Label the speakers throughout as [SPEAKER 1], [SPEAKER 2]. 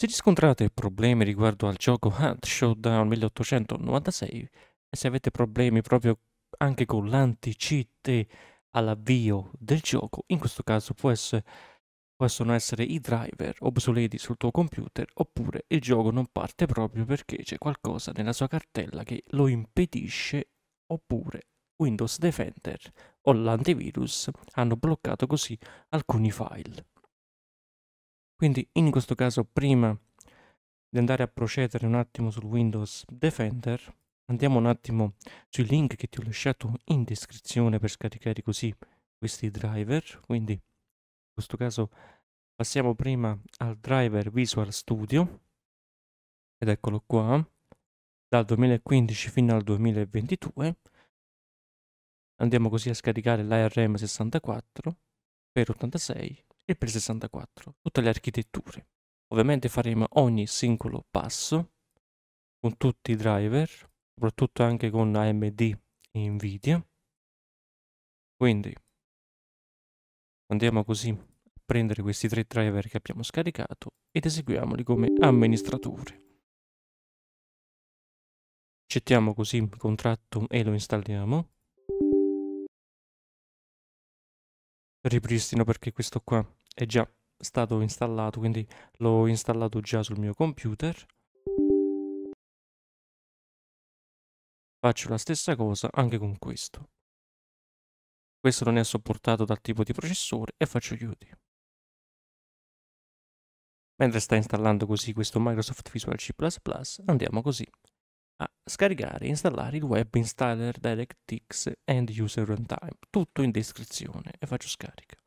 [SPEAKER 1] Se riscontrate problemi riguardo al gioco Hunt Showdown 1896 e se avete problemi proprio anche con l'anti-cheat all'avvio del gioco, in questo caso essere, possono essere i driver obsoleti sul tuo computer oppure il gioco non parte proprio perché c'è qualcosa nella sua cartella che lo impedisce oppure Windows Defender o l'antivirus hanno bloccato così alcuni file. Quindi in questo caso prima di andare a procedere un attimo sul Windows Defender, andiamo un attimo sui link che ti ho lasciato in descrizione per scaricare così questi driver. Quindi in questo caso passiamo prima al driver Visual Studio ed eccolo qua dal 2015 fino al 2022 andiamo così a scaricare l'ARM64 per 86 e per il 64 tutte le architetture. Ovviamente faremo ogni singolo passo con tutti i driver, soprattutto anche con AMD e Nvidia. Quindi andiamo così a prendere questi tre driver che abbiamo scaricato ed eseguiamoli come amministratore. Accettiamo così il contratto e lo installiamo. Ripristino perché questo qua è già stato installato, quindi l'ho installato già sul mio computer. Faccio la stessa cosa anche con questo. Questo non è supportato dal tipo di processore e faccio chiudi. Mentre sta installando così questo Microsoft Visual C++, andiamo così a scaricare e installare il Web Installer DirectX End User Runtime, tutto in descrizione e faccio
[SPEAKER 2] scarica.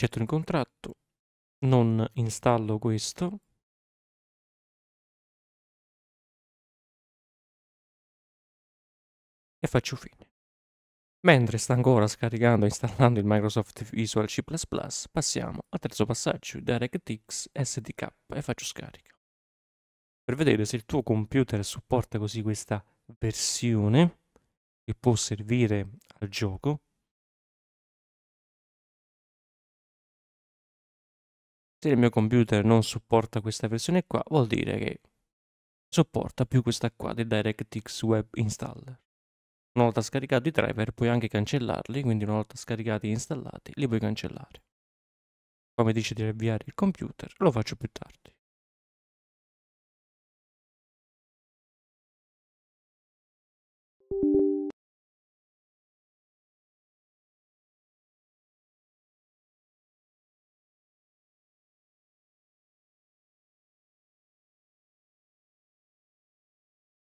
[SPEAKER 2] eccetto il contratto, non installo questo,
[SPEAKER 1] e faccio fine. Mentre sta ancora scaricando e installando il Microsoft Visual C++, passiamo al terzo passaggio, DirectX SDK, e faccio scarica. Per vedere se il tuo computer supporta così questa versione che può servire al gioco, Se il mio computer non supporta questa versione qua, vuol dire che sopporta più questa qua del DirectX Web Installer. Una volta scaricati i driver puoi anche cancellarli, quindi una volta scaricati e installati li puoi cancellare. Come dice di avviare il computer, lo faccio più tardi.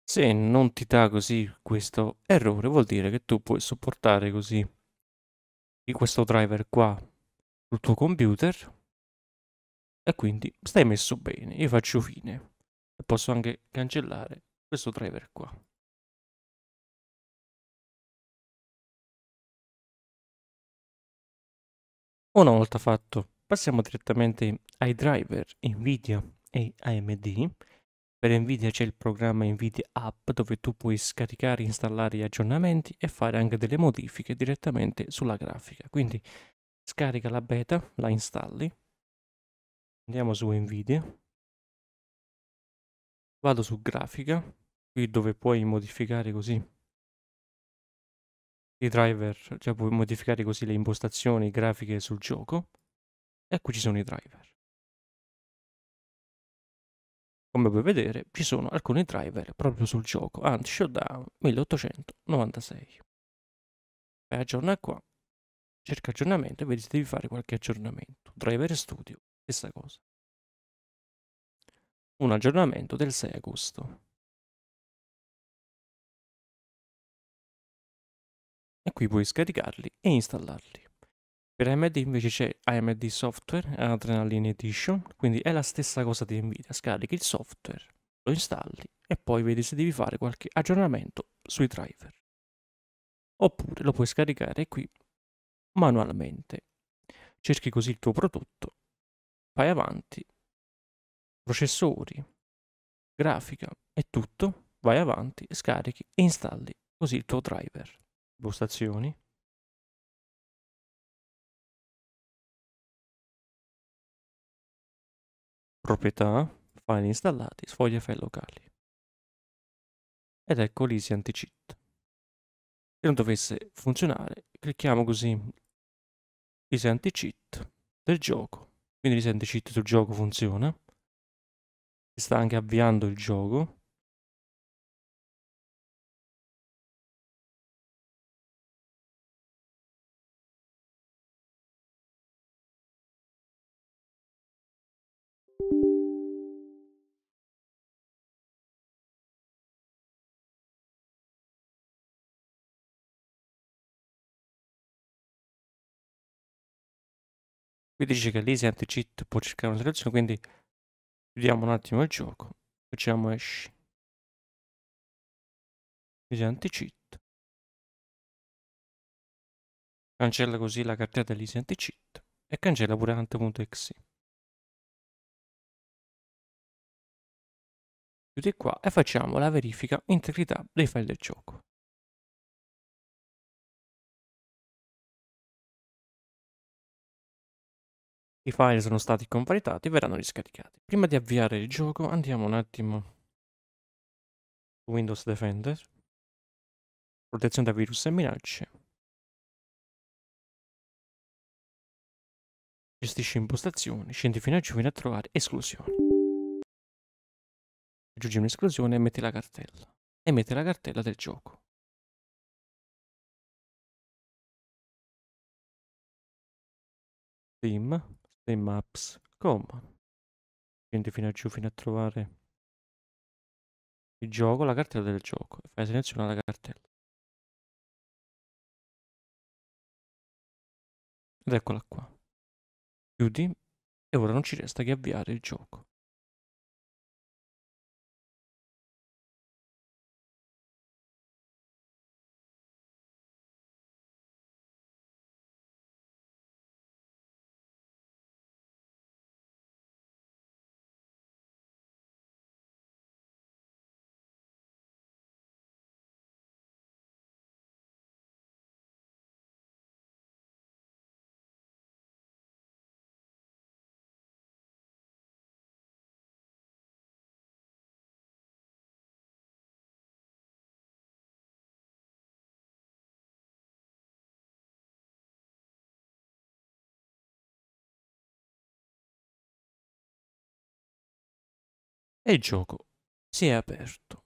[SPEAKER 1] Se non ti dà così questo errore vuol dire che tu puoi supportare così questo driver qua sul tuo computer e quindi stai messo bene, io faccio fine e posso anche cancellare questo driver qua. Una volta fatto, passiamo direttamente ai driver Nvidia e AMD per Nvidia c'è il programma Nvidia App dove tu puoi scaricare, installare gli aggiornamenti e fare anche delle modifiche direttamente sulla grafica. Quindi scarica la beta, la installi. Andiamo su Nvidia. Vado su grafica, qui dove puoi modificare così i driver, cioè puoi modificare così le impostazioni grafiche sul gioco. E ecco, qui ci sono i driver. Come puoi vedere ci sono alcuni driver proprio sul gioco Ant Showdown 1896. Vai aggiorna qua, cerca aggiornamento e vedi se devi fare
[SPEAKER 2] qualche aggiornamento. Driver Studio, stessa cosa. Un aggiornamento del 6 agosto.
[SPEAKER 1] E qui puoi scaricarli e installarli. Per AMD invece c'è AMD Software Adrenaline Edition, quindi è la stessa cosa di Nvidia, scarichi il software, lo installi e poi vedi se devi fare qualche aggiornamento sui driver. Oppure lo puoi scaricare qui manualmente. Cerchi così il tuo prodotto, vai avanti, processori, grafica e tutto, vai avanti, scarichi e installi così il tuo driver. Impostazioni.
[SPEAKER 2] proprietà, file
[SPEAKER 1] installati, sfoglia file locali. Ed ecco l'Easy Anti-Cheat. Se non dovesse funzionare, clicchiamo così Easy Anti-Cheat del gioco. Quindi l'Easy Anti-Cheat sul gioco funziona. Si
[SPEAKER 2] sta anche avviando il gioco. Qui
[SPEAKER 1] dice che l'easy anti-cheat può cercare una soluzione, quindi chiudiamo un attimo il gioco. Facciamo esci. Easy anti-cheat.
[SPEAKER 2] Cancella così la cartella dell'easy anti-cheat e cancella pure ante.exe. chiudi qua e facciamo la verifica integrità dei file del gioco.
[SPEAKER 1] I file sono stati convalidati e verranno riscaricati. Prima di avviare il gioco andiamo un attimo su Windows Defender,
[SPEAKER 2] protezione da virus e minacce,
[SPEAKER 1] gestisci impostazioni, scendi fino a giù fino a trovare esclusioni. Aggiungi un'esclusione e metti la cartella. E metti la cartella del gioco. Steam, Steam Maps, Common. Quindi fino a giù, fino a trovare il gioco, la cartella del gioco. E fai selezionare la cartella.
[SPEAKER 2] Ed eccola qua. Chiudi e ora non ci resta che avviare il gioco. E il gioco si è aperto.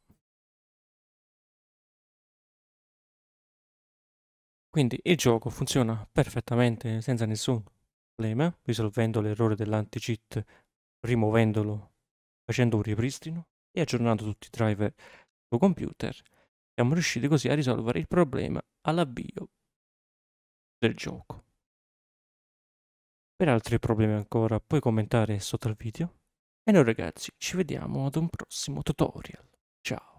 [SPEAKER 1] Quindi il gioco funziona perfettamente senza nessun problema, risolvendo l'errore dell'anti-cheat, rimuovendolo, facendo un ripristino e aggiornando tutti i driver sul computer. Siamo riusciti così a risolvere il problema all'avvio del gioco. Per altri problemi ancora puoi commentare sotto al video e noi ragazzi ci vediamo ad un prossimo tutorial. Ciao!